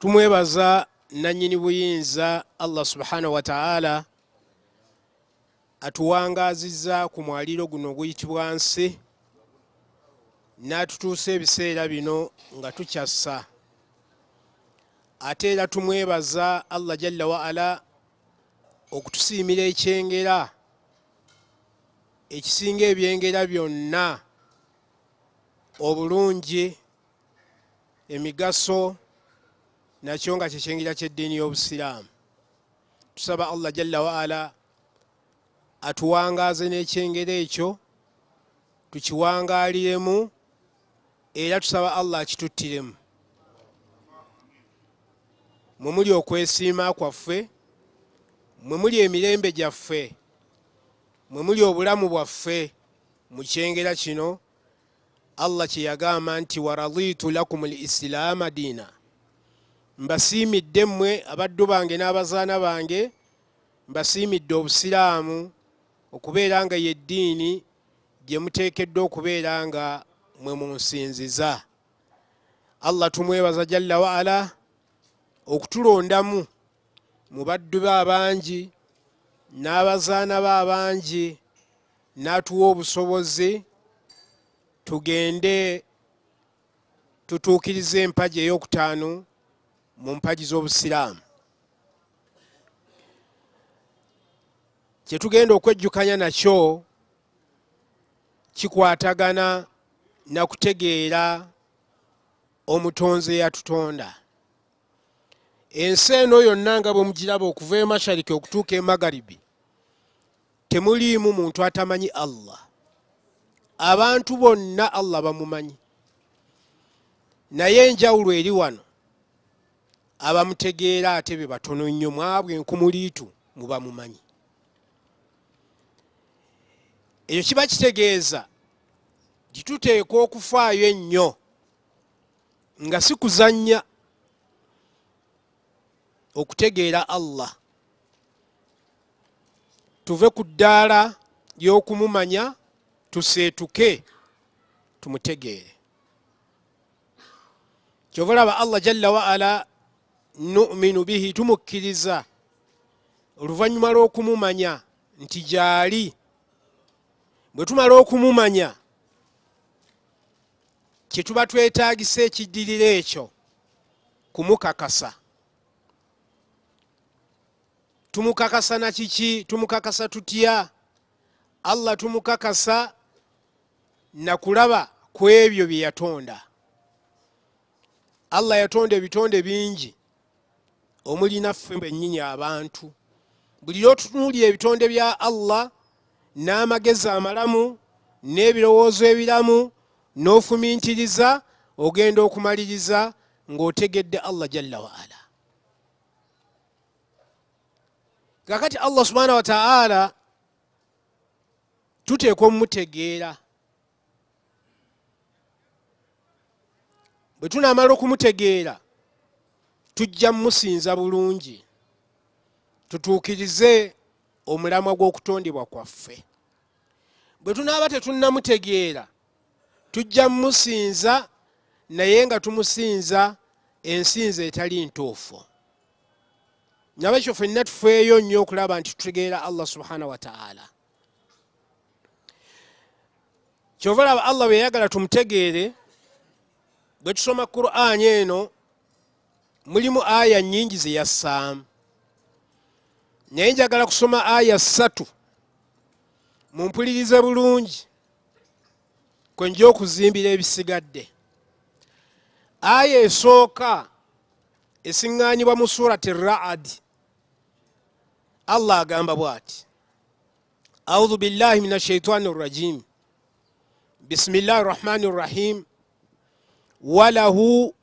tumwebaza nanyini buyinza allah subhanahu wataala atuwangaziza ku mwaliro guno oguyitibwa nsi natutuusa ebiseera bino nga tukyassa ate era tumwebaza allah jalla waala okutusiimira ekyengera ekisinga ebyengera byonna obulungi emigaso nakyo nga kyekyengera kyeddiini y'obusiraamu tusaba allah jalla waala atuwangaze n'ekyengero ekyo tukiwangaliremu era tusaba allah akituttiremu mwe muli okwesiima kwaffe mwe muli emirembe gyaffe mwe muli obulamu bwaffe mu kyengera kino allah kyeyagamba nti waradiitu lakum lisilaama diina mbasiimidde mmwe abaddu bange n'abazaana bange mbasiimidde obusiraamu okubeera nga yeddiini gye muteekeddwa okubeera nga mwe munsinziza allah tumwebaza jalla waala okutulondamu mu baddu be abangi n'abazaana be abangi n'atuwa obusobozi tugende tutuukiriza empaji ey'okutaano mu mpagi z'obusiraamu kye tugenda okwejjukanya nakyo kikwatagana na kutegeera omutonzi eyatutonda ensi eno yonna nga bwemugiraba okuva e mashariki okutuuka e magaribi temuliimu muntu atamanyi allah abantu bonna allah bamumanyi naye enjawulo eri wano abamutegeera ate be batono nnyo mwabwe enkumuliitu muba mumanyi ekyo kiba kitegeeza gituteekwa okufaayo ennyo nga si kuzannya okutegeera allah tuve ku ddaala ly'okumumanya tuseetuke tumutegeere kyova olaba allah jalla waala numinu bihi tumukkiriza oluvannyuma lw'okumumanya nti gyali bwe tumala okumumanya kyetuba twetagisa ekiddirira ekyo kumukakasa tumukakasa na kiki tumukakasa tutya allah tumukakasa nakulaba ku ebyo bye yatonda allah yatonda ebitonde bingi omulinaffe bennyini abantu buli lyotunuulya ebitonde bya allah n'amagezi amalamu n'ebirowoozo ebiramu n'ofumintiriza ogenda okumaliriza ng'otegedde allah jalla waala kakati allah subhanahu wataala tuteekwa omumutegeera bwe tunaamala okumutegeera tujja musinza bulungi tutuukirize omulamwa gw'okutondebwa kwaffe bwe tunaaba tetunnamutegeera tujja mmusinza naye nga tumusinza ensinza etali ntuufu nabekyo fenna tufeeyo nnyo okulaba nti tutegeera allah subhana wataala kyova laba allah bweyayagala tumutegeere bwe tusoma qur'aani eno mulimu aya nyingi zeyassaamu naye njagala kusoma aya ssatu mumpulirize bulungi kwe nja okuzimbira ebisigadde aya esooka esiŋŋaanyibwa mu suurati raadi allah agamba bwati audhu billahi min ashaitaani rrajimu bisimillahi rrahmaani rrahim walahu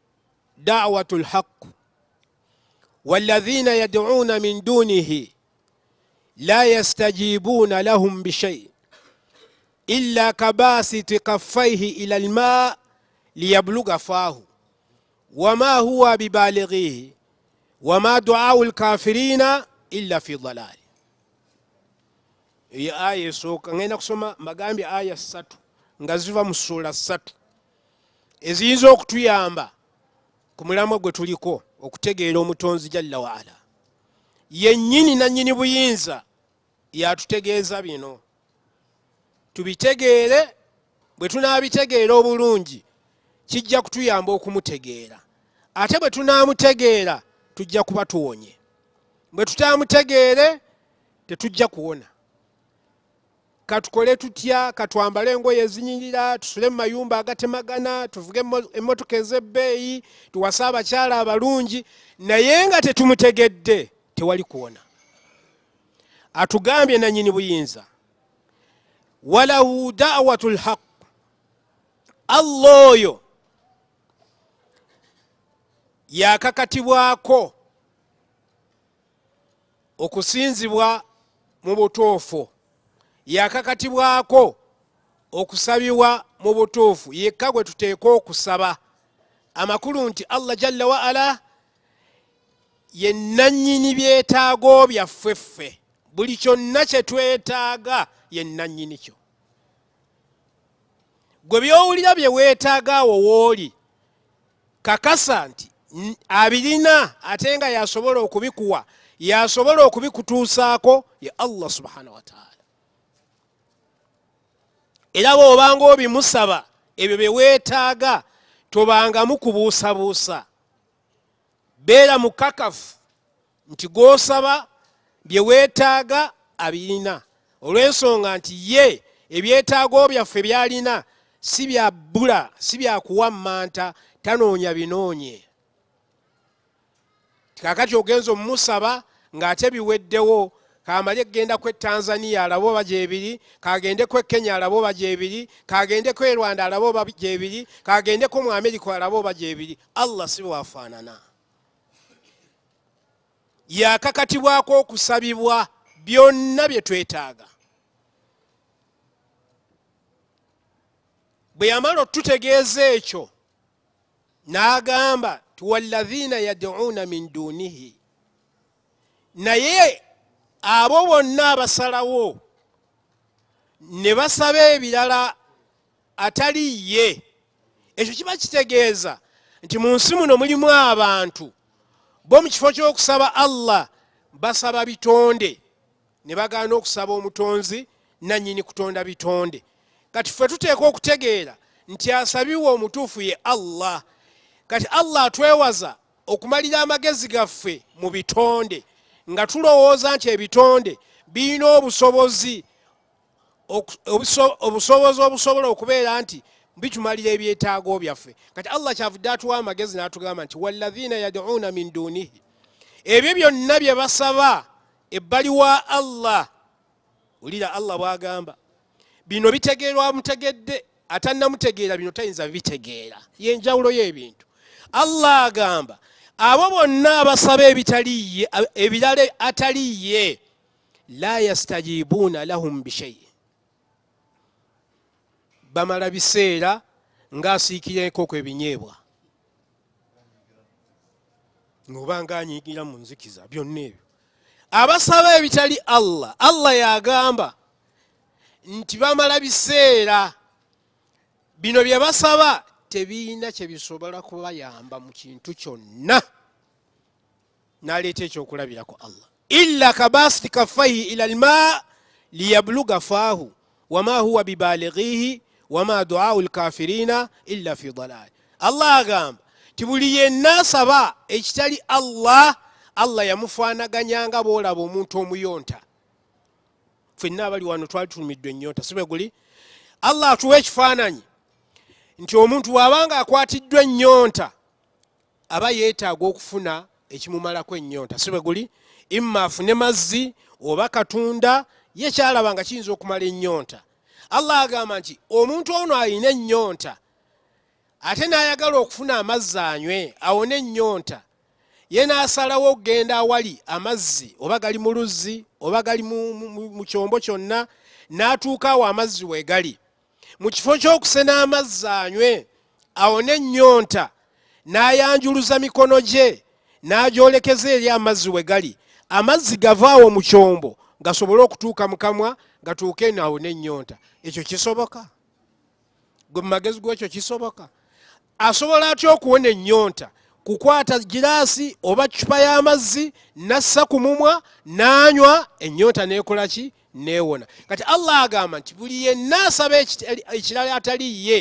dawatu lhaqu walladhina yad'una min dunihi la yastajibuna lahum bishai illa kabasiti kaffaihi ila alma liyabluga fahu wama huwa bibalighihi wama duau lkafirina illa fi dalali iyo aya esooka ngenda kusoma mbagambye aya ssatu nga ziva mu ssula ssatu eziyinza okutuyamba ku mulamwa gwe tuliko okutegeera omutonzi jalla waala yennyini nannyini buyinza yatutegeeza bino tubitegeere bwe tunaabitegeera obulungi kijja kutuyamba okumutegeera ate bwe tunaamutegeera tujja kuba tuwonye bwe tutaamutegeere tetujja kuwona katukole tutya katwambale engoye ezinyirira tusule mu mayumba agatemagana tuvuge emmotoka ezebbeeyi tuwase abakyala abalungi naye nga tetumutegedde tewali kuwona atugambye nanyini buyinza walahu dawatu lhaq allah oyo yakakatibwako okusinzibwa mu butuufu yakakatibwako okusabibwa mu butuufu yekka gwe tuteeka okusaba amakulu nti allah jalla wa ala ye nannyini byetaago byaffe ffe buli kyonna kye twetaaga ye nannyini kyo gwe byowulira bye weetaaga awo w'oli kakasa nti abirina ate nga yasobola okubikuwa yasobola okubikutuusaako ye allah subhanahu wataala era bw'obanga obimusaba ebyo bye weetaaga tobangamu kubuusabuusa beera mukakafu nti gw'osaba bye weetaaga abirina olw'ensonga nti ye ebyetaago byaffe byalina si bya bbula si byakuwa mmanta tanoonya binoonye kaakati ogenza omumusaba ng'ate biweddewo kamalye kgenda kw'e tanzania alabe oba gyebiri kagende kw'e kenya alabe oba gyebiri kagende kw'e rwanda alabe oba gyebiri kagende kw'omu amerika alabe oba gyebiri allah si bwafaanana yakakatibwako okusabibwa byonna bye twetaaga bwe yamala otutegeeza ekyo n'agamba tiwallahina yaduuna min duunihi naye abo bonna abasalawo ne basaba ebirala atali ye ekyo kiba kitegeeza nti mu nsi muno mulimu abantu bo mu kifo ky'okusaba allah basaba bitonde ne bagaana okusaba omutonzi nanyini kutonda bitonde kati ffe tuteeka okutegeera nti asabiwa omutuufu ye allah kati allah atwewaza okumalira amagezi gaffe mu bitonde nga tulowooza nti ebitonde birina obusobozi obusobozi obusobola okubeera nti bikumalira ebyetaago byaffe kati allah kyavudde atuwa amagezi n'atugamba nti wallahina yaduuna min duunihi ebyo byonna bye basaba ebbali wa allah ulira allah bwagamba bino bitegeerwa mutegedde atannamutegeera bino tayinza bitegeera yenjawulo yebintu allah agamba abo bonna abasaba ebitaliye ebirala ataliye la yastajibuuna lahum bishai bamala biseera ngaasiikireekoku ebinyeebwa ngoba ngaanyiigira mu nzikiza byonna ebyo abasaba ebitali allah allah yagamba nti bamala biseera bino byebasaba tebiina kyebisobola kubayamba mu kintu kyonna naleeta ekyokulabirako allah ila kabasiti kafaihi ila lma liyabluga faahu wama huwa bibalighihi wama duau lkafirina ila fi dalali allah agamba ti buli yennasaba ekitali allah allah yamufanaganyanga boolaba omuntu omuyonta fenna abali wano twali tulumiddwe ennyonta sibeguli allah atuwa ekifaananyi nti omuntu waabanga akwatiddwa ennyonta aba yeetaaga okufuna ekimumalako ennyonta si bwe guli imma afune mazzi oba katunda ye kyalaba nga kiyinza okumala ennyonta allah agamba nti omuntu ono ayina ennyonta ate n'ayagala okufuna amazzi anywe awone ennyonta ye n'asalawo okgenda awali amazzi oba gali mu luzzi oba gali mu kyombo kyonna n'atuuka awo amazzi we gali mu kifo ky'okusena amazzi anywe awone ennyonta n'ayanjuluza mikono gye n'agyolekeza eri amazzi we gali amazzi gavaawo mu kyombo gasobole okutuuka mu kamwa gatuuke n'awone ennyonta ekyo kisoboka gwe mu magezi gwekyo kisoboka asobola atya okuwona ennyonta kukwata giraasi oba cupa y'amazzi nassa ku mumwa n'anywa ennyonta n'ekola ki neewona kati allah agamba nti buli yenna asaba ekirala atali ye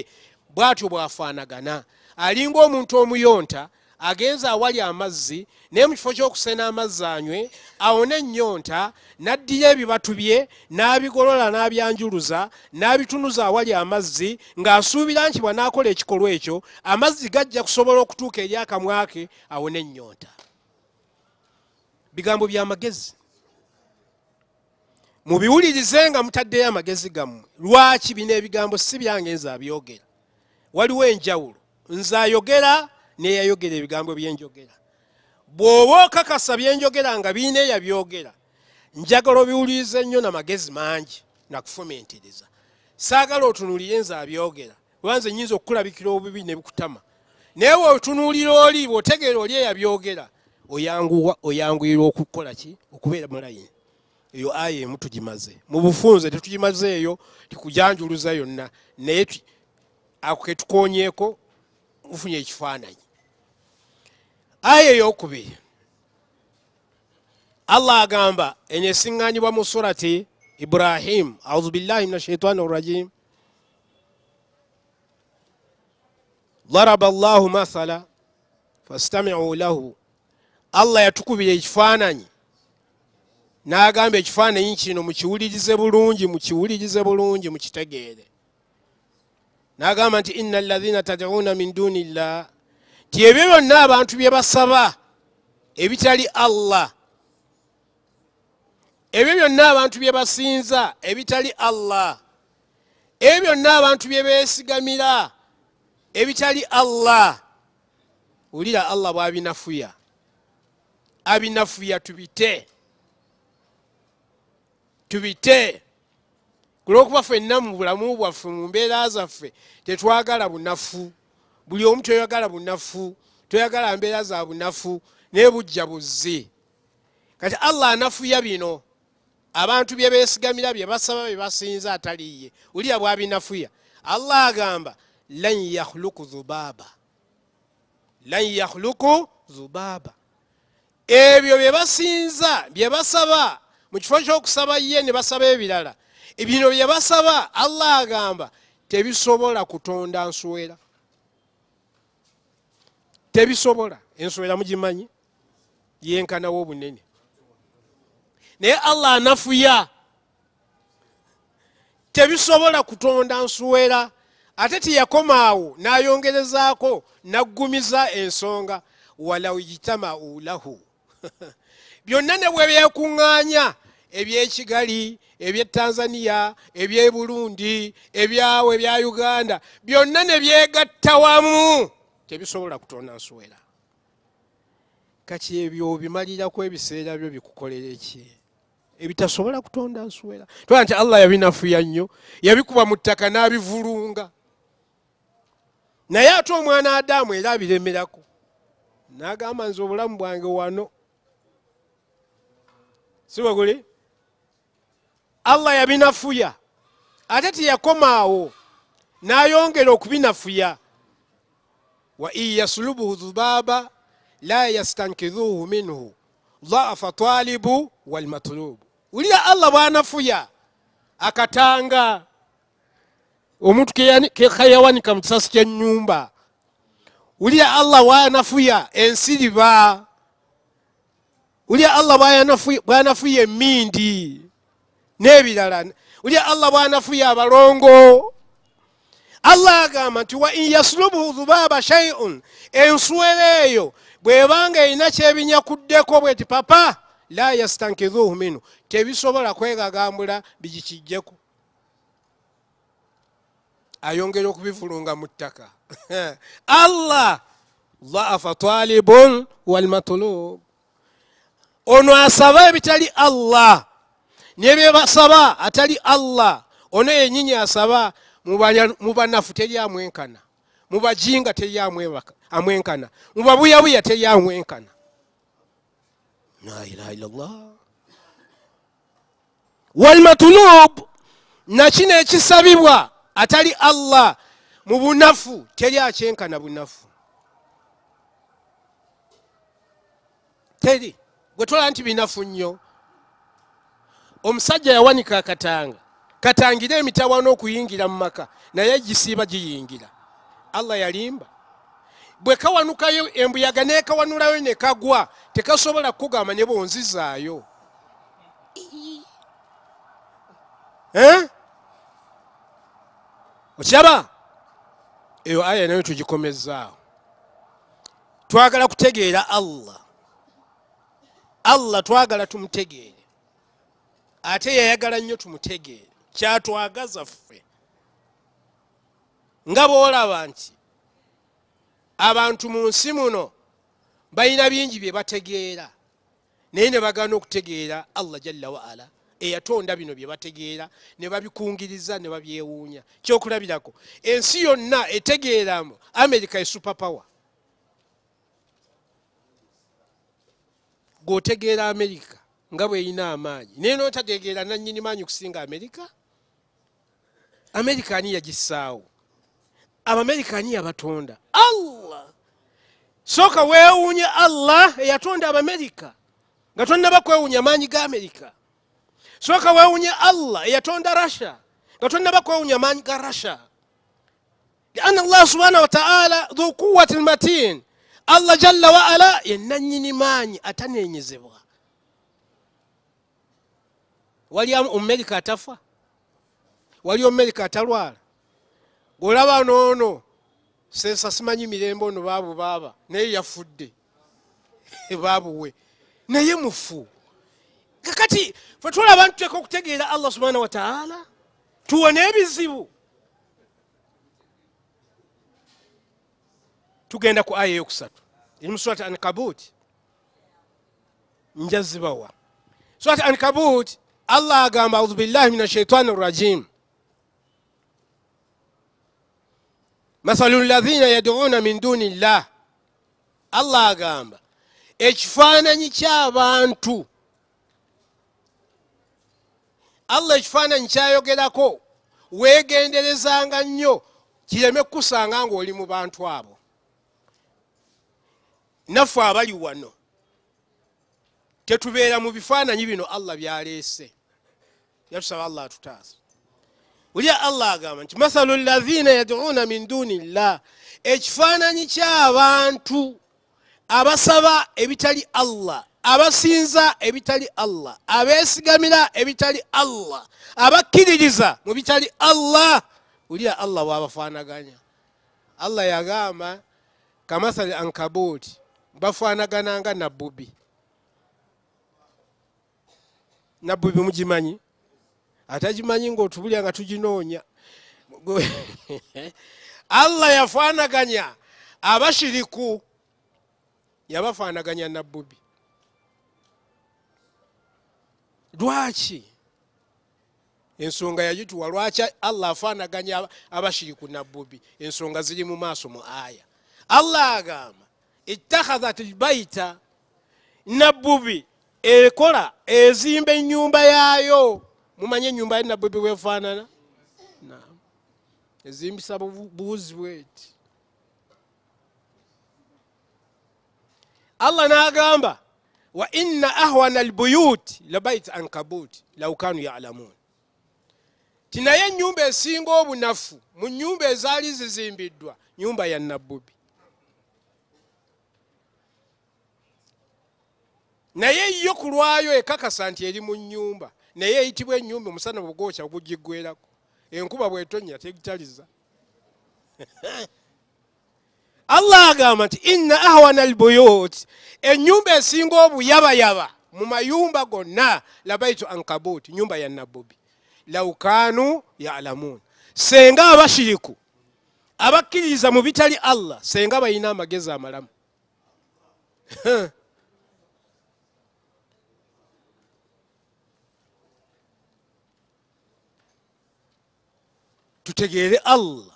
bwatyo bwafaanagana alinga omuntu omuyonta agenza awali amazzi naye mu kifo ky'okusena amazzi anywe awona ennyonta n'addiyo ebibatu bye n'abigolola n'abyanjuluza n'abitunuza awali amazzi ng'asuubira nti bwanaakola ekikolwa ekyo amazzi gajja kusobola okutuuka eri akamwa ke awona ennyonta bigambo by'amagezi mubiwulirize nga mutaddeyo amagezi gammwe lwaki bino ebigambo si byange nze abyogera waliwo enjawulo nze ayogera neyayogera ebigambo byenjogera bw'oba okakasa byenjogera nga birina eyabyogera njagala obiwulirize nnyo namagezi mangi nakufumentereza saagala otunuulire nze abyogera kubanze nyinza okukulabikira obubi ne bukutama naye weotunuulira oli bwotegeera oli eyabyogera oyanguirwa okukolaki okubeera mulayini eyo aya emu tugimaze mu bufunze tetugimazeeyo tikujanjuluza yonna naye ako ketukonyeeko mufunye ekifaananyi aya eyokubiri allah agamba enyo esiŋŋanyibwa mu surati ibrahimu audhu billahi min ashaitani rrajim daraba llahu mathala fastamiu lahu allah yatukubira ekifaananyi n'agamba ekifaananyi kino mukiwulirize bulungi mukiwulirize bulungi mukitegeere n'agamba nti inna allazina tadiuuna min duunillah ti ebyo byonna abantu bye basaba ebitali allah ebyo byonna abantu bye basinza ebitali allah ebyo byonna abantu bye beesigamira ebitali allah wulira allah bw'abinafuya abinafuya tubite tubite ku lwokuba ffenna mu bulamu bwaffe mu mbeera zaffe tetwagala bunafu buli omu toyagala bunafu toyagala mbeera za bunafu naye bujja buzzi kati allah anafuya bino abantu bye beesigamira bye basaba bye basinza ataliiye uliya bwabinafuya allah agamba lan yakhluku zubaaba lan yakhluku zubaaba ebyo bye basinza bye basaba mu kifo ky'okusaba ye ne basaba ebirala ebino bye basaba allah agamba tebisobola kutonda nswera tebisobola enswera mugimanyi yenkanawo obunene naye allah anafuya tebisobola kutonda nswera ate teyakoma awo n'ayongerezaako naggumiza ensonga walau jitamau lahu byonna ne bwe byekuŋŋaanya ebyekigali ebye tanzaniya ebye burundi ebyawe ebya uganda byonna ne byegatta wamu tebisobola kutonda nsuwera kati ebyo obimalirako ebiseera byo bikukolera ekye ebitasobola kutonda nsuwera tuba nti allah yabinafuya nnyo yabikuba mu ttaka n'abivulunga naye ate omwana adaamu era abiremerako n'agamba nze obulamu bwange wano siweguli allah yabinafuya ate teyakomaawo nayongera okubinafuya wa in yasulubuhu dhubaba la yastankidhuhu minhu dhafa talibu walmatlubu wulira allah bwanafuya akatanga omuntu kekhayawanika mu kisasi kyenyumba wulira allah wanafuya ensiriba ulya allah bwanafuye emindi nebirala ulya allah bwanafuye abalongo allah agamba nti wa inyasulubu dhubaba shaiun enswera eyo bwebanga erina kyebinyakuddeko bweti papa la yastankidhuhu minu tebisobola kwegagambula bigikijjeko ayongere okubivulunga mu ttaka allah dhaafa talibun walmatulub ono asaba ebitali allah nebyebasaba atali allah ono yenyini asaba mubanafu teryamwenkana mubajinga teryamwenkana mubabuyabuya teryamwenkana lailaha illallah walmatulub nakino ekisabibwa atali allah mubunafu teryakyenkana bunafu teri, teri gwe tulaba nti binafu nnyo omusajja yawanika akatanga katangira emitawano okuyingira mu maka naye gisiiba giyingira allah yalimba bwe kawanukayo embuyaga nekawanulayo nekagwa tekasobola kukugamba ne bonzizaayo eh? okiraba eyo aya nayo tugikomezaawo twagala kutegeera allah allah twagala tumutegeere ate yayagala nnyo tumutegeere kyatwagaza ffe nga boolaba nti abantu mu nsi muno balina bingi bye bategeera naye ne bagana okutegeera allah jalla waala eyatonda bino bye bategeera ne babikungiriza ne babyewuunya kyokulabirako ensi yonna etegeeramu amerika esuper power gwotegeera amerika nga bweyina amaanyi naye notategeera nanyini maanyi kusinga amerika amerika ani yagisaawo abamerika ani yabatonda allah sooka weewuunye allah eyatonda abamerika nga tonnabakwewuunya amaanyi ga amerika sooka weewuunye allah eyatonda russia nga tonnabakwewuunya amaanyi ga russia lianna allah subhanahu wataala dhu quwatin matin allah jalla waala yenanyini maanyi atanenyezebwa wali omumerika atafa wali omumerika atalwala golaba noono sensa simanyi mirembe ono baabu baaba naye yafudde baabuwe naye mufu kakati fetulaba ntuteeka okutegeera allah subhanahu wataala tuwone ebizibu tugenda ku aya eyokusatu eri mu surati ankabut njazibawa surati ankabut allah agamba audhu billahi min ashaitani rrajim masalu lladhina yaduuna min duni llah allah agamba ekifaananyi kyabantu allah ekifaananyi kyayogerako weegenderezanga nnyo kireme kukusanga ngaoli mu bantu abo naffe abali wano tetubeera mu bifaananyi bino allah byaleese yatusaba allah atutaasa ulya allah agamba nti masalu lazina yaduuna min duunillah ekifaananyi kyabantu abasaba ebitali allah abasinza ebitali allah abeesigamira ebitali allah abakkiririza mu bitali allah ulya allah bwabafaanaganya allah yagamba kamathali ankabuuti bafanagananga nabubi nabubi mugimanyi atagimanyi ngaotubulya nga tuginoonya allah yafanaganya abashiriku yabafanaganya nabubi lwaki ensonga yagituwa lwaki allah afanaganya abashiriku nabubi ensonga ziri mu maaso mu aya allah agamba ittakazat baita nabubi ekola ezimba enyumba yaayo mumanye enyumba yanabubi wefaanana ezimbisa buwuzi bweti allah nagamba wa inna ahwana albuyuti labait ankabut law kanu yalamun tinaye enyumba esinga obunafu mu nyumba ezaali zizimbiddwa nyumba ya nabubi naye yo kulwayo ekakasa nti eri mu nyumba naye eyitibwa enyumba omusana bugwokya ogugigwerako enkuba bwetonya tegitaliza allah agamba nti inna ahwana albuyut enyumba esinga obuyabayaba mu mayumba gonna labaitu ankabut nyumba ya nabubi lau kanu yalamun senga abashiriku abakkiririza mu bitali allah senga balina amagezi amalamu tutegeere allah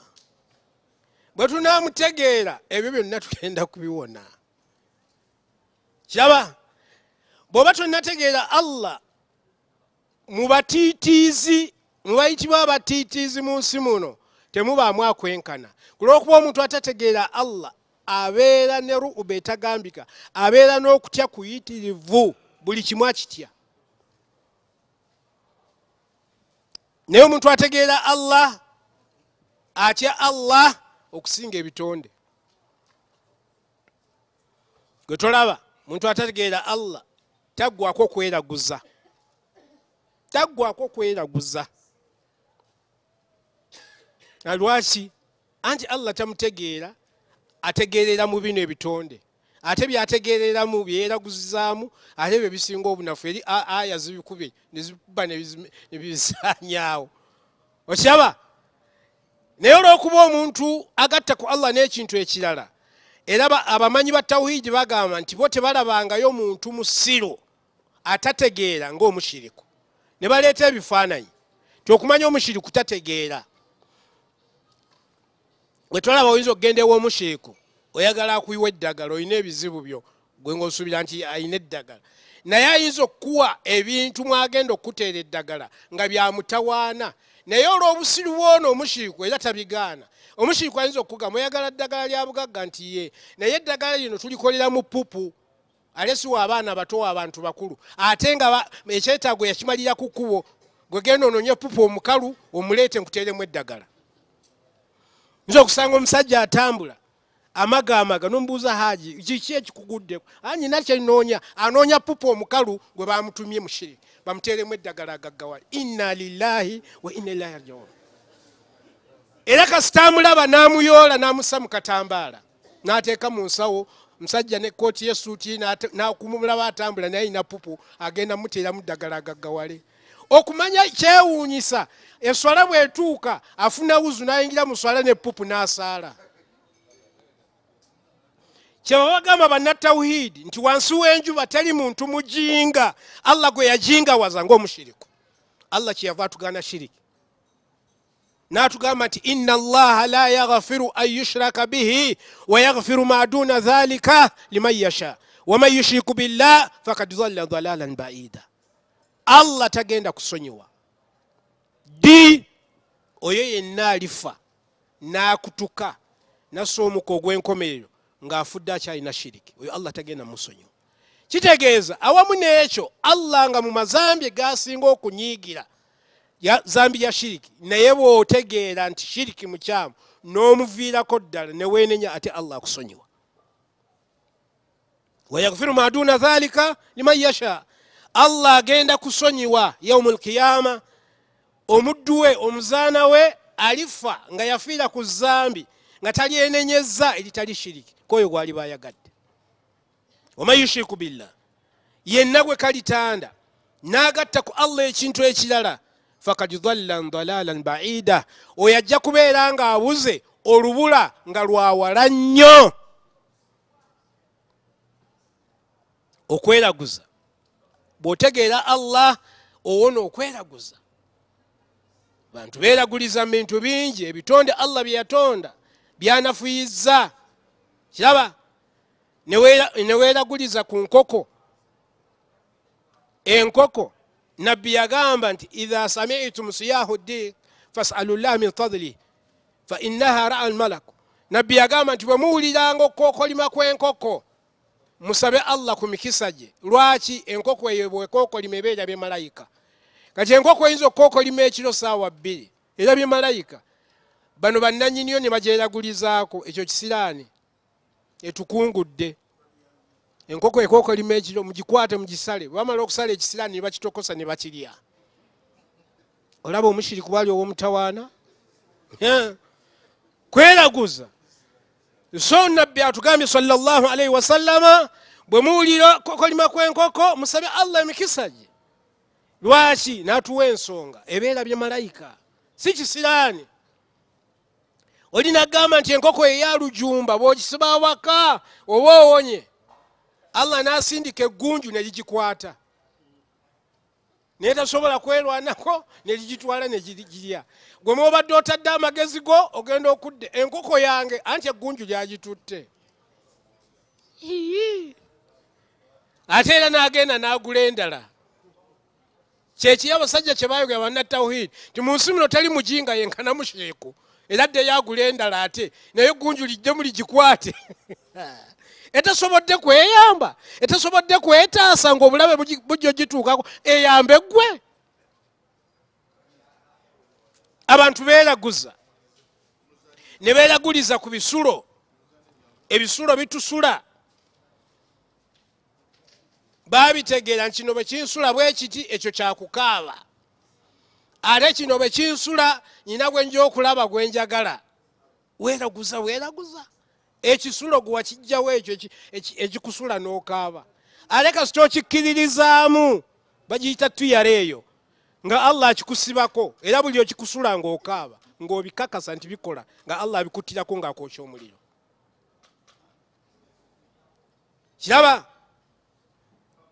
bwe tunaamutegeera ebyo byonna tugenda kubiwona kiraba bw'oba tonategeera allah mu batiitiizi mu bayitibwa abatiitiizi mu nsi muno temubaamu akwenkana ku lwokuba omuntu atategeera allah abeera ne ruuba etagambika abeera n'okutya kuyitirivu buli kimu akitya naye omuntu ategeera allah atya allah okusinga ebitonde gwe tolaba muntu atategeera allah taggwako okweraguza taggwako okweraguza alwaki anti allah tamutegeera ategeerera mu bino ebitonde ate byategeereramu byeraguzizaamu ate ebyo bisinga obunafu eri aya zibikube nezibba nebizisanyaawo okiraba naye olw'okuba omuntu agatta ku allah n'ekintu ekirala era abamanyi ba tawhidi bagamba nti bo tebalabangayo muntu mu siro atategeera ng'omushiriku ne baleeta ebifaananyi ti okumanya omushiriku tategeera bwe twalaba oyinza okugenda ew'omushiriku oyagala akuyiwa eddagala olina ebizibu byo gwe ngaosuubira nti ayina eddagala naye ayinza okukuwa ebintu mwagenda okukuteera eddagala nga byamutawaana naye olw'obusiruwa ono omukiiko era tabigaana omukiiko ayinza okuga muyagala ddagala lya bugagga nti ye naye eddagala lino tulikolera mu pupu alesiwa abaana batowa abantu bakulu ate nga ekyetaago yakimalira ku kkubo gwe genda ononye pupu omukalu omuleete nkuteremu eddagala nza okusanga omusajja atambula amaga amaga nomubuuza haji kiki ekikuguddeku anyina kyenoonya anoonya pupu omukalu gwe bamutumye mukiri bamuteremu eddagala agaggawale inna lillahi wa inna ilahi rajiun era kasitamulaba namuyoola namussa mukatambaala nateeka munsawo musajja nekooti yesuuti nakumulaba atambula naye ina pupu agenda muteramu eddagala agaggawale okumanya kyewuunyisa eswala bwetuuka afuna wuzu nayingira muswala nepupu nasaala kyebaba bagamba nti wansi w'enjuba tali muntu mujinga allah gwe wazanga omushiriku allah kyeyava atugaana shiriki n'atugamba nti ina allaha la yaghfiru an yushraka bihi wayaghfiru ma duna dhalika liman yasha waman yushiriku billah fakad dhalla dhalalan baida allah tagenda kusonyiwa ddi oyo yenna alifa n'akutuka nasomuka ogw'enkomerero ng'afudde akyalina shiriki oyo allah tagenda musonyo kitegeeza awamu n'ekyo allah nga mu mazambi gasinga okunyiigira zambi ya shiriki naye bwotegeera nti shiriki mukyamu n'omuviirako ddala neweenenya ate allah akusonyiwa wayagfiru maduna dhalika liman yasha allah agenda kusonyiwa yaumu lkiyama omuddu we omuzaana we alifa nga yafiira ku zambi nga talyenenyezza eritali shiriki kwoyo gwali bayagadde wamayushiku billah yenna gwe kalitanda nagatta ku allah ekintu ekirala fakad dallan dalalan baida oyo ajja kubeera nga abuze olubula nga lwawala nnyo okweraguza bwotegeera allah owo nookweraguza bantu beeraguliza mubintu bingi ebitonde allah byeyatonda byanafuyizza kiraba neweraguliza ku nkoko enkoko nabbi yagamba nti idha samitum siyahu ddi fasalu llah min fadli fainaha raa almalak nabbi yagamba nti bwemuwuliranga okukokolima kwenkoko musabe allah ku mikisa gye lwaki enkoko eyo bwekokolima eba erabye malayika kati enkoko eyinza okukokolima ekiro saawa bbiri erabye malayika bano bananyiniyo nebajeeragulizaako ekyo kisiraani etukungudde enkoko ekoko lima ekiro mugikwate mugisale bamala okusala ekisiraani ne bakitokosa ne bakirya olaba omushiri ku bali ow'omutawaana kweraguza so nabbi atugambye salllah alaihi wasallama bwe muwulira okulima kw'enkoko musabe allah emikisa gye lwaki natuwa ensonga ebeera bye malayika si kisiraani oli nagamba nti enkoko eyalujumba bwogisiba awaka oba owonye allah nasindika eggunju neligikwata naye tasobola kwerwanako neligitwala negirya gwemwe obadde otadde amagezi go ogenda okudde enkoko yange anti eggunju lyagitutte ate era nagenda nagula endala kyekiri abasajja kyebayogera banatawhid ti munsi muno tali mujinga yenkanamusheeku era dde yagula endala ate naye gunju lijjemu ligikwate etasobodde kweyamba etasobodde kwetaasa ngaobulabe bujjo gituukako eyambe gwe abantu beeraguza ne beeraguliza ku bisulo ebisulo bitusula baabitegeera nti kino bwe kinsula bwekiti ekyo kyakukaaba ate kino bwe kinsula nyina gwe nja okulaba gwe njagala weraguza weraguza ekisulo gwe wakijjawo ekyo ekikusula n'okaaba ate kasita okikkiririzaamu bagiyita tuyale eyo nga allah akikusibako era buli okikusula ngaokaaba ngaobikakasa nti bikola nga allah abikuttirako ngaakwokya omuliro kiraba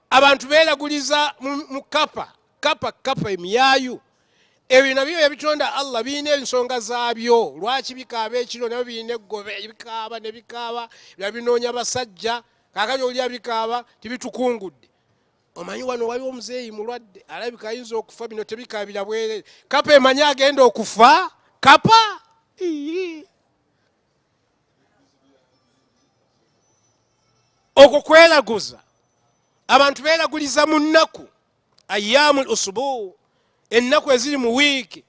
abantu beeraguliza mu kapa kapa kapa emiyaayu ebyo nabyo yabitonda allah birina ensonga zaabyo lwaki bikaaba ekiro nabyo birina egobe bikaaba nebikaaba bya binoonya basajja kakaly olya bikaaba tibitukungudde omanyi wano waliwo omuzeeyi mulwadde alabika ayinza okufa bino tebikaabira bwerere kapa emanyi agenda okufa kapa okwo kweraguza abantu beraguliza mu nnaku ayamu lusubuu ennaku eziri mu wiiki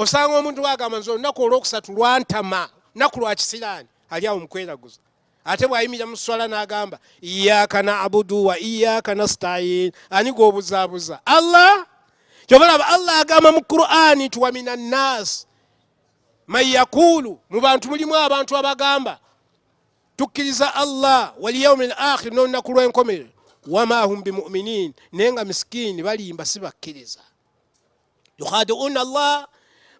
osanga omuntu wagamba nze olunaku olwokusatu lwantama naku lwakisiraani aliawo mukweraguza ate bwayimira muswala nagamba iyaka na abudu wa iyaka na stayin anigo obuzabuza allah kyobalaba allah agamba mu qurani tuwa min annasi manyakulu mu bantu mulimu abantu abagamba tukkiriza allah waliyaumi l akhiri nolunaku lwenkomere wama hum bimuminin naye nga misikini balimba sibakkiriza yukhadiuna allah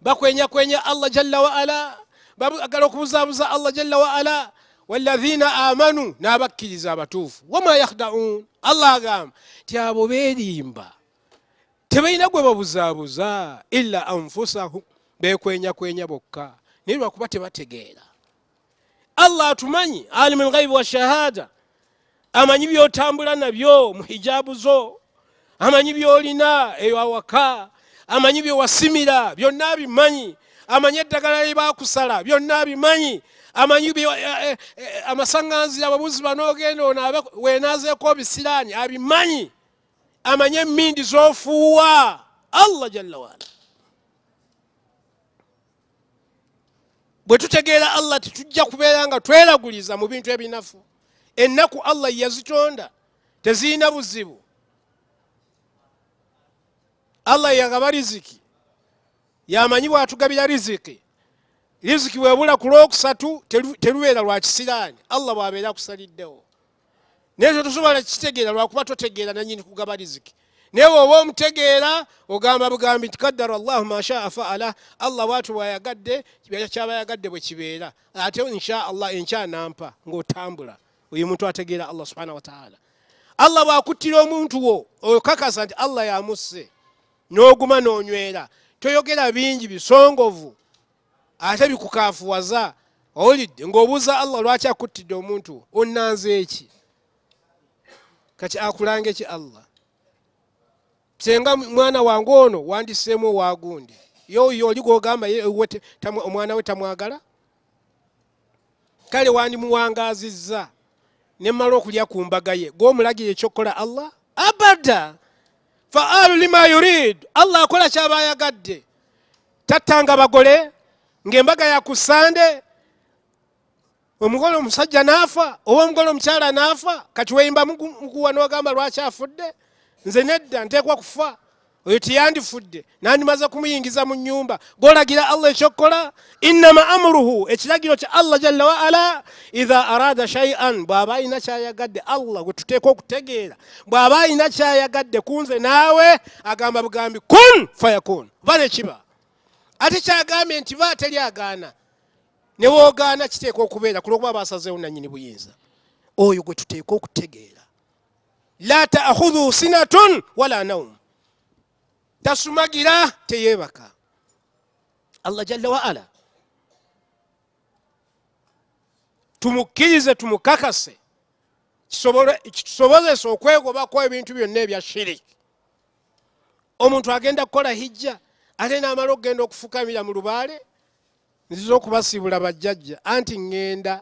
bakwenyakwenya allah jalla waala bagala okubuzaabuza allah jalla waala walahina amanu n'abakkiriza abatuufu wama yakhdaun allah agamba ti abo berimba tebalina gwe babuzaabuza illa anfusahum bekwenyakwenya bokka naye lwakuba tebategeera allah atumanyi alimu lghaibu wa amanyi byotambula nabyo muhijabu zo amanyi byolina eyo awaka amanyi byewasimira byonna eh, eh, eh, abimanyi amanyi eddagala libakusala byonna abimanyi amanyi amasaŋŋanzi ababuzi banoogenda ono weenazeeko obisiraani abimanyi amanyi emindi zofuuwa allah jalla waala bwe tutegeera allah tetujja kubeera nga tweraguliza mu bintu ebinafu ennaku allah yazitonda teziyina buzibu allah yagaba riziki yamanyi bwatugabira riziki riziki webula ku lwokusatu terubeera lwa kisiraani allah bwabeera akusaliddewo naye kyo tosobola kitegeera lwakuba totegeera nanyini kugaba riziki naye weoba omutegeera ogamba bugambi nti kaddara allahu mashaa faala allah bwatyo bwayagadde kyaba yagadde bwe kibeera ate inshaallah enkya nampa ngaotambula oyo muntu ategeera allah subhanahu wataala allah bwakuttira omuntu wo okakasa nti allah yamusse n'oguma n'onywera toyogera bingi bisongovu ate bikukafuwaza owulidde ng'obuuza allah lwaki akuttidde omuntu onnanze eki kati akulange ki allah senga mwana wange ono wandiseemu owagundi yoyo oli gogamba omwana we tamwagala kale wandimuwangaazizza nemmala okulya ku mbaga ye gomulagire ekyokkola allah abada faalu lima yuridu allah akola kyaba ayagadde tattanga bagole ngaembaga yakusande omugole omusajja naafa oba omugole omukyala naafa kati weyimba muguwa nogamba lwaki afudde nze nedda nteekwa kufa oyo tiyandifudde nandimaze kumuyingiza mu nyumba golagira allah ekyokukola innama amuruhu ekiragiro kya allah jalla waala iha arada shaian bw'aba alina kyayagadde allah gwe tuteeka okutegeera bw'aba alina kyayagadde kunze naawe agamba bugambi kun fayakun ba nekiba ate kyagambye nti ba teryagaana newoogaana kiteeka okubeera ku lwokuba basazeewo nanyini buyinza oyo gwe tuteeka okutegeera la taakhudhu sinatun wala naumu tasumagira teyebaka allah jalla waala tumukkirize tumukakase kitusobozesa okwegobako ebintu byonna ebya shiriki omuntu agenda kukola hijja ate namala okugenda okufukamira mu lubaale nziza okubasibula bajjajja anti ngenda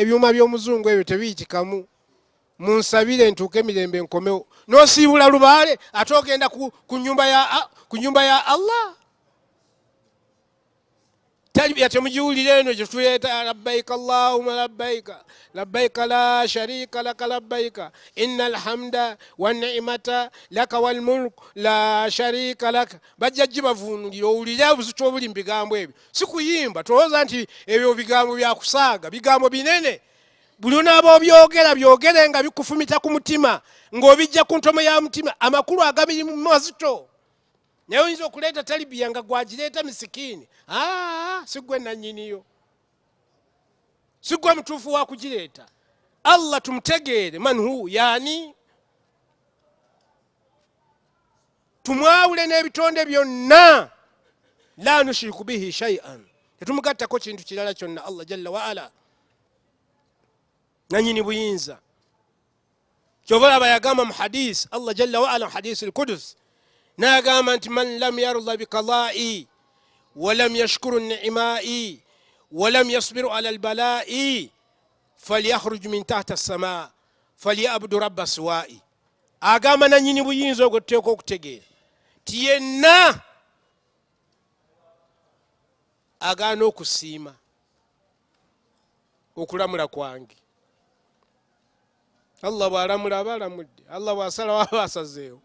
ebyuma by'omuzungu ebyo tebiyitikamu munsabire ntuuke emirembe nkomewo nosiibula lubaale ate ogenda ku nyumba ah, ya allah yatemujiwulire eno gyetuleeta labbaika allahuma labbaika labbaika la sharika laka labbaika ina alhamda wanimata laka walmulku la sharika laka bajja gi bavunulire owulire obuzito obuli mu bigambo ebyo sikuyimba tolowooza nti ebyo bigambo byakusaaga bigambo binene buli onaaba obyogera byogere nga bikufumita ku mutima ng'obijja ku ntomo ya mutima amakulu agabiri mu mazito naye oyinza okuleeta talibiya nga gwagireeta misikiini aa sigwe nannyiniyo sigwe mutuufu wa kugireeta allah tumutegeere manhu yaani tumwawule n'ebitonde byonna la nushiriku bihi shaian tetumugattako kintu kirala kyonna allah jalla waala wa nanyini buyinza kyova laba yagamba mu allah jalla waala mu hadisi lkudus nagamba nti man lam yarda bikada'i walam yashkuru nimai walam yasbiru ala lbalai falyakhruju min tahta sama falyabudu rabba siwai agamba nanyini buyinza ogwe tuteeka okutegeera ti yenna agaana okusiima okulamula kwange allah bwalamula aba alamudde allah bwasalawo aba asazeewo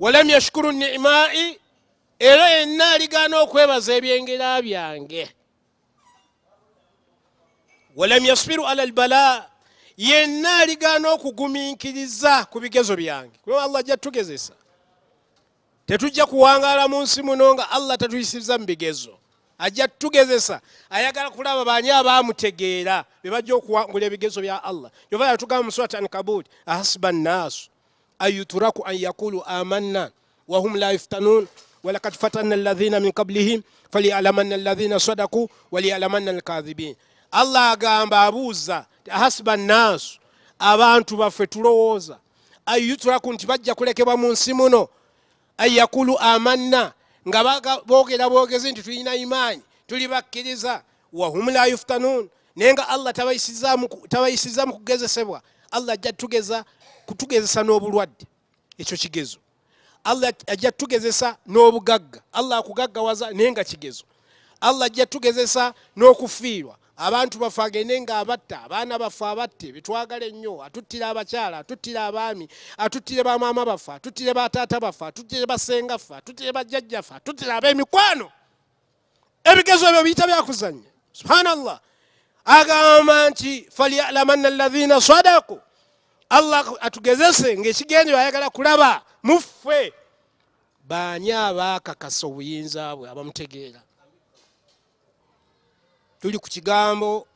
walam yashukuru nimai era yenna aligaana okwebaza ebyengera byange walam yasbiru ala lbala yenna aligaana okugumiikiriza ku bigezo byange kuba allah ajja tugezesa tetujja kuwangaala mu nsi muno nga allah tatuyisiriza mu bigezo ajja tutugezesa ayagala kulaba banya abamutegeera bebajja okuwangula ebigezo bya allah yova yatugamba musurat ankabut ahasiba nnaasu nas yuturaku an yakulu amanna wahum la yuftanun walakad fatanna alladhina min qablihim faliyalamanna alladhina sadaku waliyalamanna alkadhibin allah agamba abuuza ahasiba nnaasu abantu baffe tulowooza an nti bajja kulekebwa mu nsi muno an amanna nga boogera bwogezi nti tulina imaanyi tuli bakkiriza wahum la yuftanun naye nga allah tabayisiza mu kugezesebwa allah ajja tugeza kutugezesa n'obulwadde ekyo kigezo allah ajja tugezesa n'obugagga allah akugaggawaza naye nga kigezo allah ajja tugezesa n'okufiirwa abantu bafe agende ng'abatta abaana bafe abatte betwagala ennyo atuttira abakyala atuttira abaami atuttire bamaama bafe atuttire bataata bafe atuttire basenga fe atuttire bajjajja fe atuttire ab'emikwano ebigezo ebyo biyita byakuzannya subhanallah agamba nti falyalamanna allazina sadaku allah atugezese ng'ekigende byayagala kulaba mu ffe baani abaakakasa obuyinza bwe abamutegeera tuli ku kigambo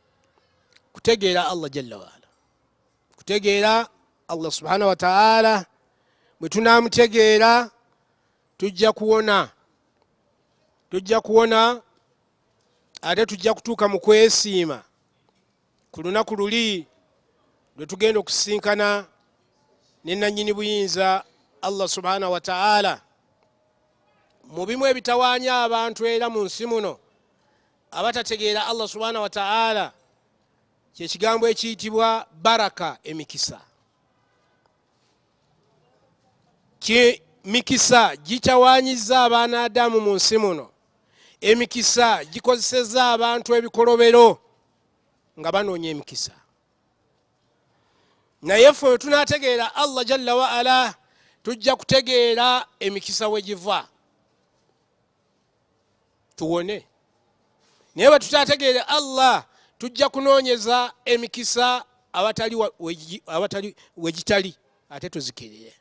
kutegeera allah jalla waala kutegeera allah subhanahu wataala bwe tunamutegeera tujja kuwona tujja kuwona ate tujja kutuuka mu kwesiima ku lunaku luli lwe tugenda okusisinkana ne nanyini buyinza allah subhanahu wataala mu bimu ebitawaanya abantu era mu nsi muno abatategeera allah subhana wataala kyekigambo ekiyitibwa baraka emikisa kimikisa gitawanyiza abaana adamu mu nsi muno emikisa gikozeseza abantu ebikolobero nga banoonya emikisa naye ffe wetunategeera allah jalla waala tujja kutegeera emikisa wegiva tuwone naye bwe tutategeere allah tujja kunoonyeza emikisa awatali wegitali ate tuzikirire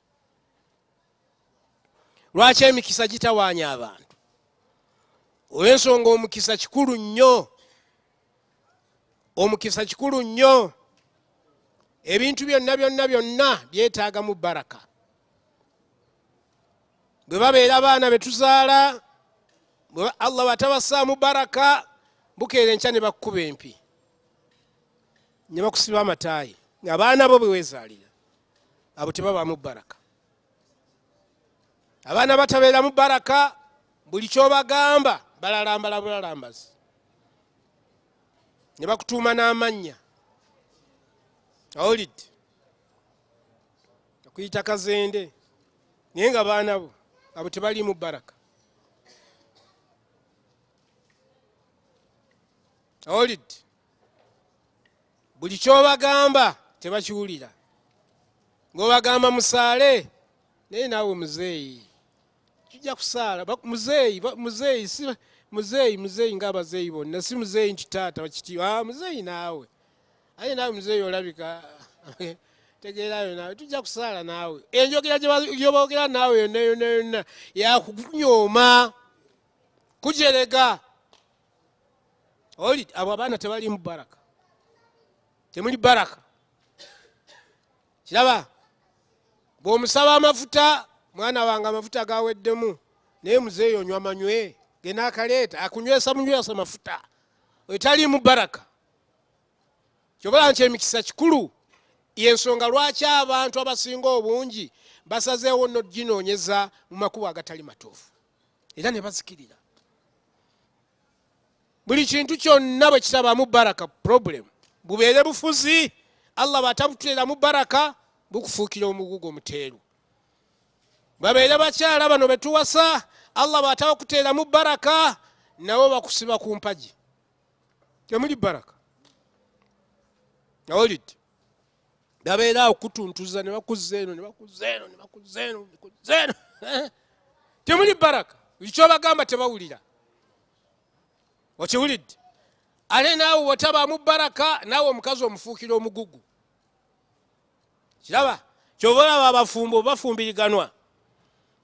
lwaki emikisa gitawaanya abantu olwensonga omukisa kikulu nnyo omukisa kikulu nnyo ebintu byonna byonna byonna byetaagamu baraka bwe babeera abaana betuzaala allah watabassaamu baraka bukeera enkya ne bakkuba empi ne bakusiba amataayi abaana bo bwewezaalira abo tebabaamu baraka abaana batabeeramu baraka buli kyobagamba balalambala bulalambazi ne bakutuuma n'amannya olidde okuyita kazende naye nga baana bo abo tebaliimu baraka olid buli kyobagamba tebakiwulira ngaobagamba musaale naye naawe muzeeyi kijja kusaala muzeeyi muzeeyi si muzeeyi muzeeyi ngaabazeeyi bonna si muzeeyi nti taata kiti ah, muzeeyi naawe aye naawe muzeeyi olabika tegeerayo naawe tujja kusaala naawe enjogera gyebogera naawe yonna yonna yonna yakunyooma kujerega olidi abo abaana tebalimu baraka temuli baraka kiraba bweomusaba amafuta mwana wange amafuta gaweddemu naye muzeeyonywa manywe gena akaleeta akunywesa munywesa mafuta etalimu baraka kyobola nti emikisa kikulu yensonga lwaki abantu abasinga obungi basazeewo nogginoonyeza mu makubo agatali matuufu era ne bazikirira buli kintu kyonna bwe kisaba mu baraka problem bubeere bufuzi allah bwatabutulera mu baraka bukufuukira omugugu omuteeru babeere bakyala bano betuwasa allah bwataba kutera mu baraka nawe bakusiba ku mpaji temuli baraka awolidde babeere awo kutuntuza ne bakuza eno ne bakuza eno ne bakuza eno ne bakuza eno temuli baraka buli kyobagamba tebawulira okiwulidde ate naawe watabamu baraka naawe omukazi omufuukira omugugu kiraba kyobalaba abafumbo bafumbiriganwa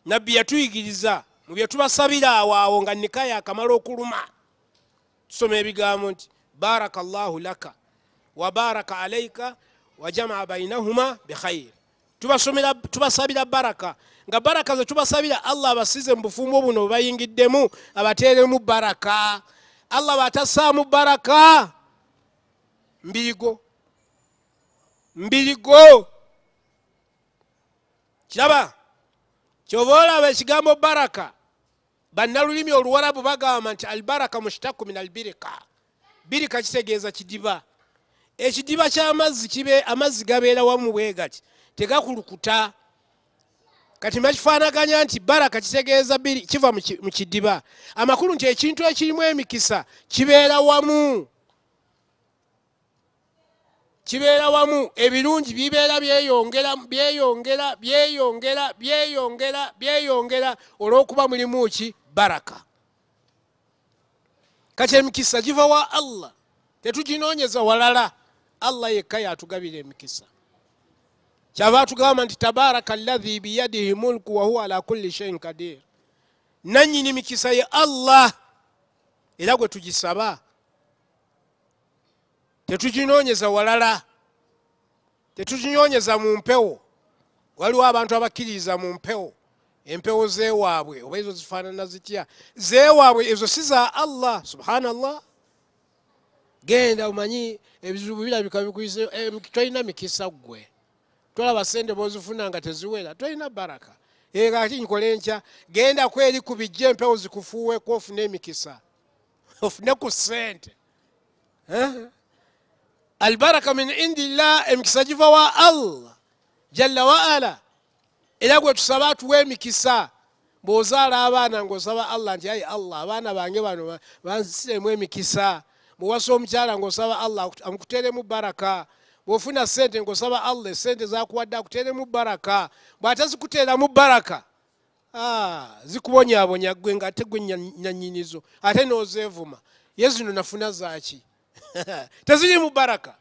nabbi yatuyigiriza mu byetubasabira awo awo nga nikaya akamala okuluma tusoma ebigambo nti baraka llahu laka wa baraka alaika wajamaa bainahuma bikhayiri tubasabira baraka nga baraka zetubasabira allah abasize mu bufumbo buno bwebayingiddemu abateeremu baraka allah bwatassaamu baraka mbirigo mbirigo kiraba kyoba olaba ekigambo baraka bannalulimi oluwarabu bagamba nti albaraka mushtaku min albirika birika kitegeeza kidiba ekidiba kyamazzi kibe amazzi gabeerawamu bwegati tegakulukuta kati mbakifaanaganya nti baraka kitegeeza biri kiva mu kidiba amakulu nti ekintu ekirimu emikisa kibeera wamu kibeera wamu ebirungi bibeera byeyongera byeyongera byeyongera byeyongera byeyongera olw'okuba mulimu ki baraka kati emikisa giva wa allah tetuginoonyeza walala allah yekka yatugabira emikisa kyava atugamba nti tabaraka alladhi biyadihi mulku wahuwa ala kulli shaiin kadir nanyini mikisa ye allah era gwe tugisaba tetujinyonyeza walala tetujinyonyeza mu mpewo waliwo abantu abakkiririza mu mpewo empewo zewaabwe oba ezo zifaanana zitya zewaabwe ezo si za allah subhanallah genda omanyi ebizibu birabika eh, tolina mikisa gwe tolaba sente bozifuna nga teziwera tolina baraka ekati nkole nkya genda kweri kubijja empewo zikufuweku ofune emikisa ofune ku sente eh? albaraka min indillah emikisa giva wa allah jalla waala era gwe tusaba tuwa emikisa bwozaala abaana ngaosaba allah nti ai allah abaana bange bano bansiremu emikisa bwewasa omukyala ngaosaba allah amukuteremu baraka bwofuna sente ngosaba allah sente zakuwadde akutere mu baraka bwate zikutera mu baraka zikubonyabonya gwe nga ate gwe nanyinizo ate nozevuma ye zino nafuna zaki teziri mu baraka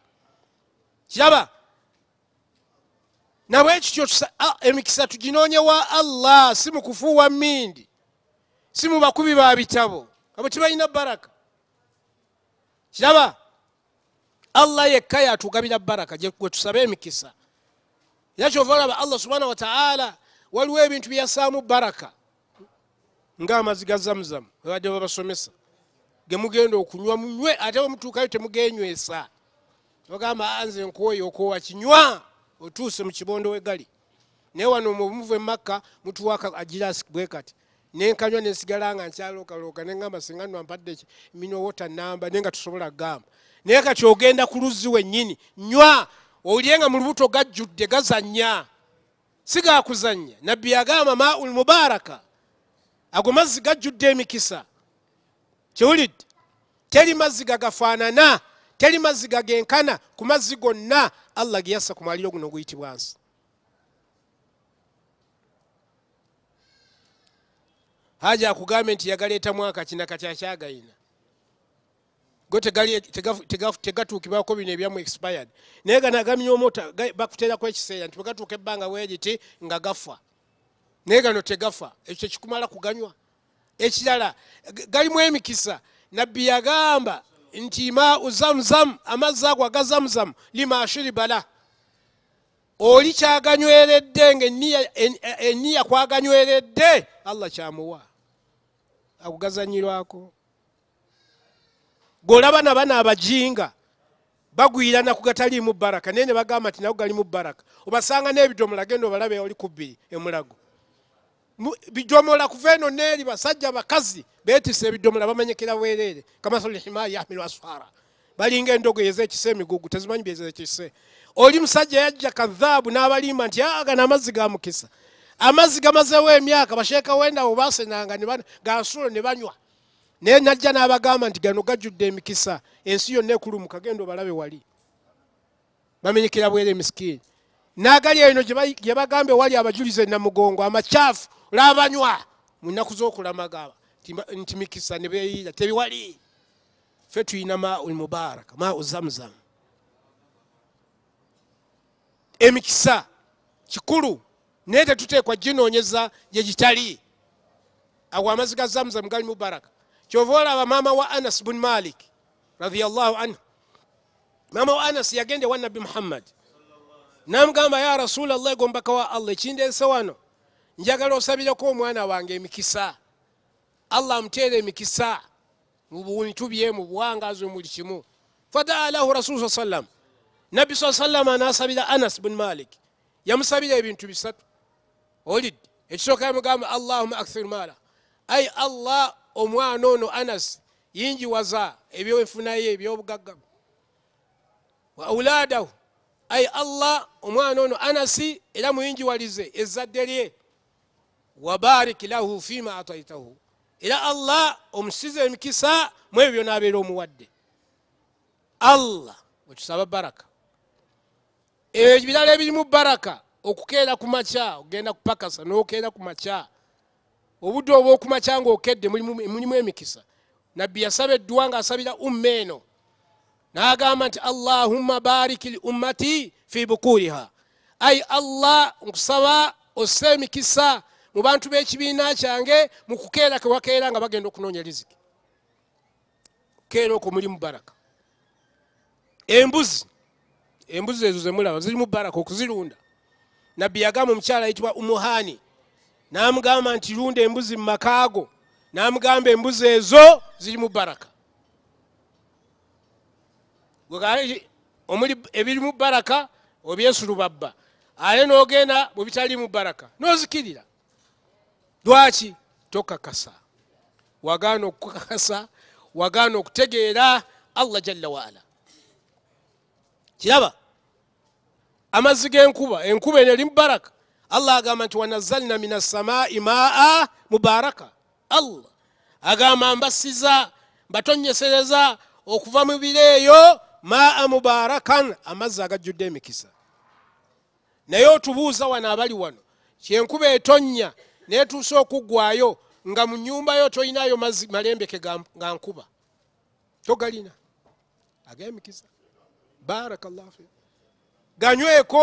kiraba nabwekityo emikisa tuginonye wa allah si mukufuuwa mindi si mubakubi babitabo abo tibalina baraka kiraba allah yekka yatugabira baraka gwetusabe emikisa era kyova olaba allah subhanahu wataala waliwo ebintu byeyassaamu baraka ngaamazi ga zamuzamu webadde babasomesa gemugenda okunywa munywe ate wemutuukayo temugenywesa ogamba anze nkuwoyokoowa kinywa otuuse mukibondo wegali naye wano muvu emakka mutuwaka agirasi bwe kati nenkanywa nensigala nga nkyalokaloka nengamba singa nwampaddeki minowota namba naye nga tusobola gamba naye kati ogenda ku luzzi wennyini nywa olyenga mu lubuto gajjudde gazannya sigaakuzannya nabbi agamba maul mubaraka ago mazzi gajjudde emikisa kiwulidde teri mazzi gagafaanana teri mazzi gagenkana ku mazzi gonna allah geyassa ku mwaliro guno guyitibwa nsi haja akugambe nti yagaleeta mwaka kinaka kyakyagayina go tegali tegatuukibwako bino ebyamu expired naye gano agaminyomota bakuteerako ekiseera nti bwegatuuka ebbanga weegiti nga gafa naye gano tegafa ekyo tekikumala kuganywa ekirala galimu emikisa nabbi yagamba nti maau zamuzamu amazzi ago aga zamuzamu limashiribala oli kyaganyweredde nga eniya kwaganyweredde allah kyamuwa akugazanyirwako golaba na bana abajinga bagwirana kugatali mu baraka nene bagama tinawo gali mu baraka obasanga ne bidomo lagendo balabe oli kubi emulago bidomo la kuveno neri basajja bakazi beti se bidomo labamenyekira welele kama sulih himaya ahmil wasfara bali nge ndogo yeze kisemi gugu tazimanyi beze kisse oli musajja yajja kadhabu na abalima nti aga na maziga mukisa amaziga mazewe emyaka basheka wenda obase nanga ni bana gasulo ne banywa naye najja n'abagamba nti gano gajjudde emikisa ensi yonna ekulumuka genda obalabe wali bamenyekera bwera emisikiini naagali eno gye bagambe wali abajulize namugongo amakyafu lwabanywa mu nnaku z'okulamaga nti mikisa ne beyiira tebiwali fe tuyina maul mubaraka mau zamzam emikisa kikulu naye tetuteekwa ginoonyeza gye gitali awo amazi ga zamzam gali mubaraka chovola wa mama wa anas bin malik radhiyallahu anhu mama wa anas yagende wa wanabbi muhammad namugamba ya rasulllah gomba kwa allah chinde ekindeese wano sabira ko mwana wange mikisa allah mtere mikisa mubuni tubiye bye mu buwangazi buli kimu fadaa lahu rasulu sallallahu sallam nabbi sa sallama nasabira anas bin malik yamusabira ebintu bisatu olid ekisooka mugamba Allahumma akthir mala ay allah omwana ono anasi yinjiwaza ebyoenfunaye ebyobugagga wa auladahu ai allah omwana ono anasi era muyinjiwalize ezadde lye wabarik lahu fima ataitahu era allah omusize emikisa mwebyo byonabeera omuwadde allah wetusaba baraka ebirala ebirimu baraka okukeera ku makya ogenda kupakasa nokeera ku makya obudde obwokumakya nga okedde mulimu emikisa nabbi yasaba edduwa nga asabira umma eno nagamba nti allahumma barik li ummati fi bukuriha ai allah nkusaba osse emikisa mu bantu b'ekibiina kyange mu kukeera kewakeera nga bagenda okunoonya riziki kukeera okwo muli mu baraka embuzi embuzi ezo zemulaba ziri mu baraka okuzirunda nabbi yagamba omukyala ayitibwa umuhani n'amugamba nti lunda embuzi mu makaago n'amugamba embuzi ezo ziri mu baraka omuli ebiri mu baraka obyesulubabba ate n'ogenda mu bitali mu baraka n'ozikirira lwaki tokakasa wagaana okukakasa wagaana okutegeera allah jalla waala kiraba amazzi g'enkuba enkuba eno eri mu baraka allah agamba nti wanazalna min assamai maa mubaraka allah agamba mbasiza mbatonyesereza okuva mu bire eyo maa mubarakan amazzi agajjudde emikisa naye otubuuza wano abali wano kyenkuba etonnya naye tuusa okuggwayo nga mu nyumbayo tolinayo mazzi malembeke nga nkuba togalina agemikisa barakallahu fi ganyweko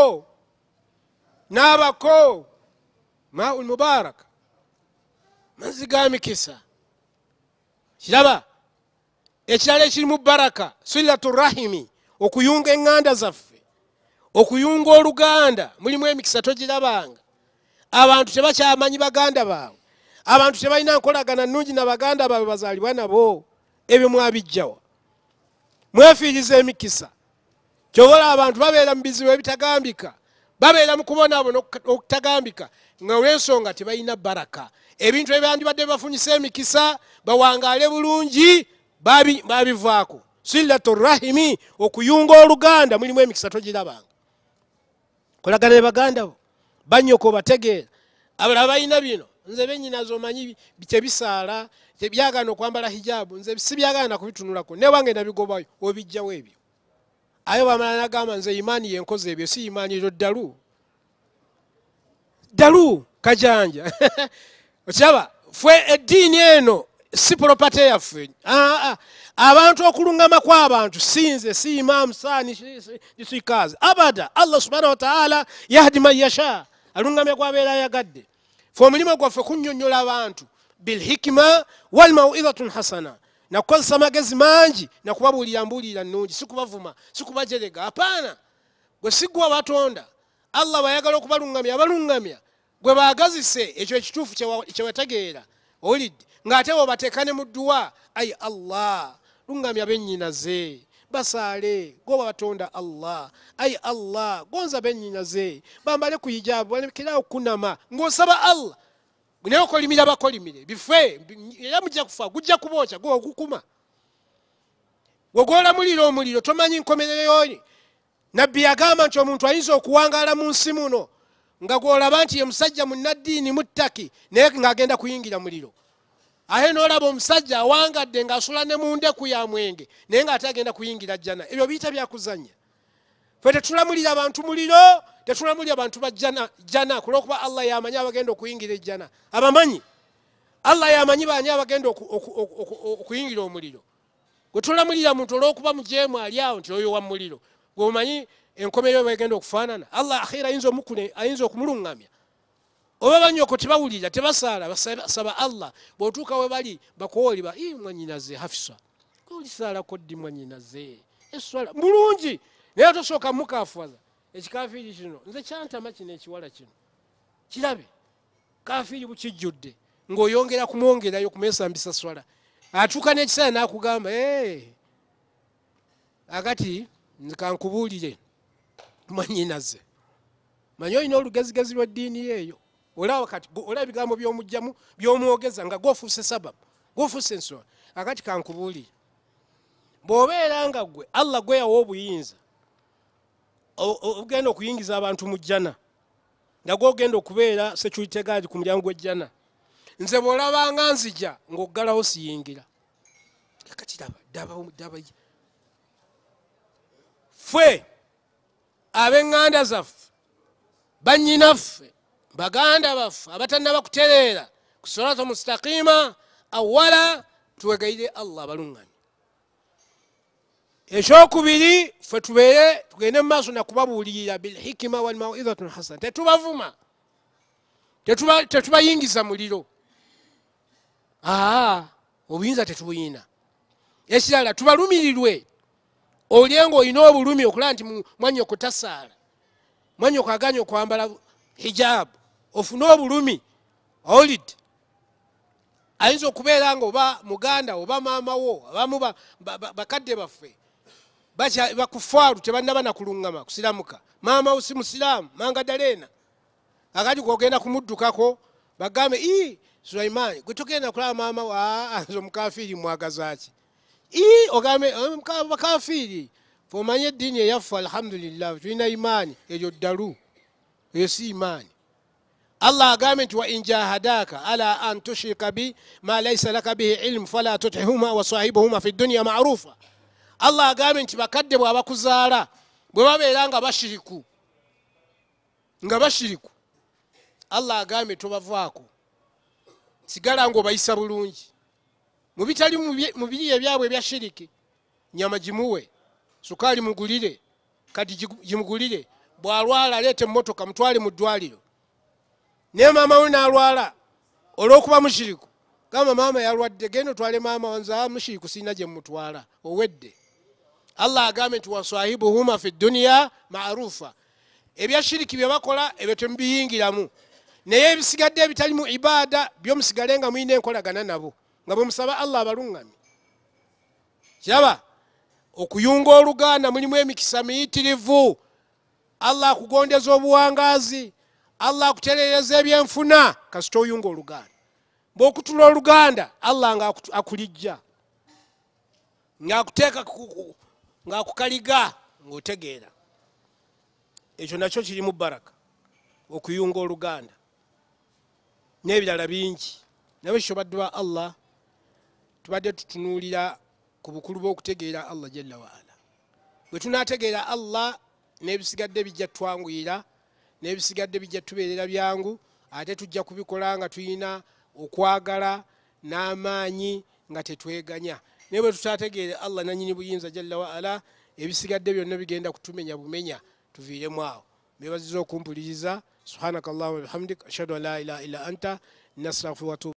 n'abako maul mubarak mazzi ga mikisa kiraba ekirala ekirimu baraka silatu rahimi okuyunga eŋŋanda zaffe okuyunga oluganda mulimu emikisa togirabanga abantu tebakyamanyi baganda baabwe abantu tebalina nkolagana nungi nabaganda baabwe bazalibwa nabo ebyo mwabijjawa mwefiiriza emikisa kyobola abantu babeera mu bizibu ebitagambika babeera mu kubonaabona okutagambika nga olw'ensonga tebalina baraka ebintu ebyandibadde bafunyisa emikisa bawangaale bulungi babivaako silatu rahimi okuyunga oluganda mulimu emikisa togirabanga kolagana ebaganda bo banyoko obategeera abalaba balina bino nze benyinaza omanyi tebisaala tebyagaana okwambala hijabu nze sibyagaana nakubitunulako newange nabigobayo obijjawo ebyo ayo bamala nagamba nze imaani yenkoze ebyo si imaani eryo ddalu ddalu kajanja okiraba fe eddiini eno si propate yaffe aa ah, ah, abantu okulungama kw'abantu sinze si imaamu saani isikaazi abada allah subhanahu wataala yahdi man yasha alungamya kwabeera ayagadde fe omulimu gwaffe kunnyonnyola abantu bilhikima walmawidatun hasana nakozesa amagezi mangi nakubabuulira mbuulira nungi sikubavuma sikubajerega apaana gwe sigwa batonda allah bayagala okubaluŋgamya abaluŋgamya gwe bagazise ekyo ekituufu kyewategeera olidde ng'ate bobateeka ne mudduwa ai allah luŋgamya benyinaze basaale goba batonda allah ai allah gonza benyinaze bambale kuyijaabu balekeraawo kunama ng'osaba allah naye okolimira bakolimire bife era mujja kufa gujja kubookya gwe ogukuma wegola muliro omuliro tomanyi nkomerereyo nabbi yagamba nti omuntu ayinza okuwangala mu nsi muno nga gwolaba nti ye musajja munaddiini muttaki naye ngaagenda kuyingira muliro aye nolaba omusajja awangadde ngaasula ne mundeku ya mwenge naye ngaate agenda kuyingira jjana ebyo biyita byakuzanya fe tetulamulira bantu muliro tetulamuli abantu bajana kulwokuba allah yamanyi abagenda okuyingira ejjana abamanyi allah yamanyi bani abagenda okuyingira omuliro wetulamulira muntu olwokuba mujemu ali awo nti oyo wamuliro gwemanyi enkomeryo bwegenda okufanana allah akhira ayinza okumulugamya oba banyoko tebawulira tebasaala basaba allah bwotuuka webali bakuwoliba mwanyinaze hafisa olisaalako ddi mwanyinaze eswala mulungi naye tosooka mukafaza ekikafiiri kino nze kyantama kino ekiwala kino kirabe kafiiri bukijjudde ngaoyongera kumwongerayo kumwesambisa swala atuuka n'ekisaya n'akugamba akati kankubuulire mwanyinaze manyi olina olugezigezi lweddiini yeeyo olaba ebigambo byomujjamu byomwogeza nga gofuuse sababu gofuuse ensonga akati kankubuulire bw'obeera nga gwe allah gweyawa obuyinza ogenda okuyingiza abantu mu jjana nga gogenda okubeera security guard ku mulyango gwejjana nze bwolabanga nzija ngaoggalawo siyingira ffe ab'eŋŋanda zaffe bannyinaffe baganda baffe abatannabakutereera kusolata mustakiima awala tuwegeire allah abaluŋŋanya ekyokubiri fe tubeere tugende mu maaso nakubabuulirira bilhikima walmauidatun hasana tetubavuma tetubayingiza muliro aa obuyinza tetubuyina ekirala tubalumirirwe olye nga olina obulumi okulaba nti mwanyoko tasaala mwanyoko aganya okwambala hijabu ofune obulumi olid ayinza okubeera nga oba muganda oba maamawo abamu bakadde baffe ba, ba, bacha bakufaalu tebannaba nakuluŋŋama kusiramuka mama usi musilamu manga dalena akati kwogenda kumuddukako bagambe i sulaimaani gwe kula mama maama wa nze ah, omukafiiri mwagazaki i ogambe eh, bakafiiri fomanye eddiini yafu alhamdulillah tuina imani eryo ddalu yesi imani allah agambe nti wain ala an tushirika bi ma laisa laka bihi ilmu fala tutihuma wasahibuhuma fi dunya marufa allah agambye nti bakadde bwe abakuzaala bwe babeera nga bashiriku nga bashiriku allah agambye tobavaako sigala ngaobayisa bulungi mubitali mubiri ebyabwe ebya shiriki nyama gimuwe sukaali mugulire kati gimugulire bwalwala aleeta emmotoka mutwale mu ddwaliro naye maama we n'alwala olw'okuba mushiriku gamba maama yalwadde genda otwale maama wanza mushiriku sirina gye mumutwala owedde allah agambye nti wasahibuhuma fi duniya marufa ebya shiriki byebakola ebyo temubiyingiramu naye ebisigadde ebitali mu ibaada byomusigale nga muyina enkolagana nabo nga bwemusaba allah abaluŋgami kiraba okuyunga oluganda mulimu emikisa miyitirivu allah akugondeza obuwangazi allah akuterereza ebyenfuna kasita oyunga oluganda bweokutula oluganda allah nga akulijja ngaakuteeka ngaakukaliga ngaotegeera ekyo nakyo kirimu baraka okuyunga oluganda nebirala bingi naye ekyo badde wa allah tubadde tutunulira ku bukulu bwokutegeera allah jalla waala bwe tunategeera allah nebisigadde bijja twanguira nebisigadde bijja tubeerera byangu ate tujja kubikola nga tulina okwagala n'amaanyi nga tetweganya naye bwe tutategeere allah nanyini buyinza jalla waala ebisigadde byonna bigenda kutumenya bumenya tuviiremu awo mbebaziza okumpuliriza subhanaka llahuma bihamdik ashhadu an la ilaha illa anta nastafiru watubu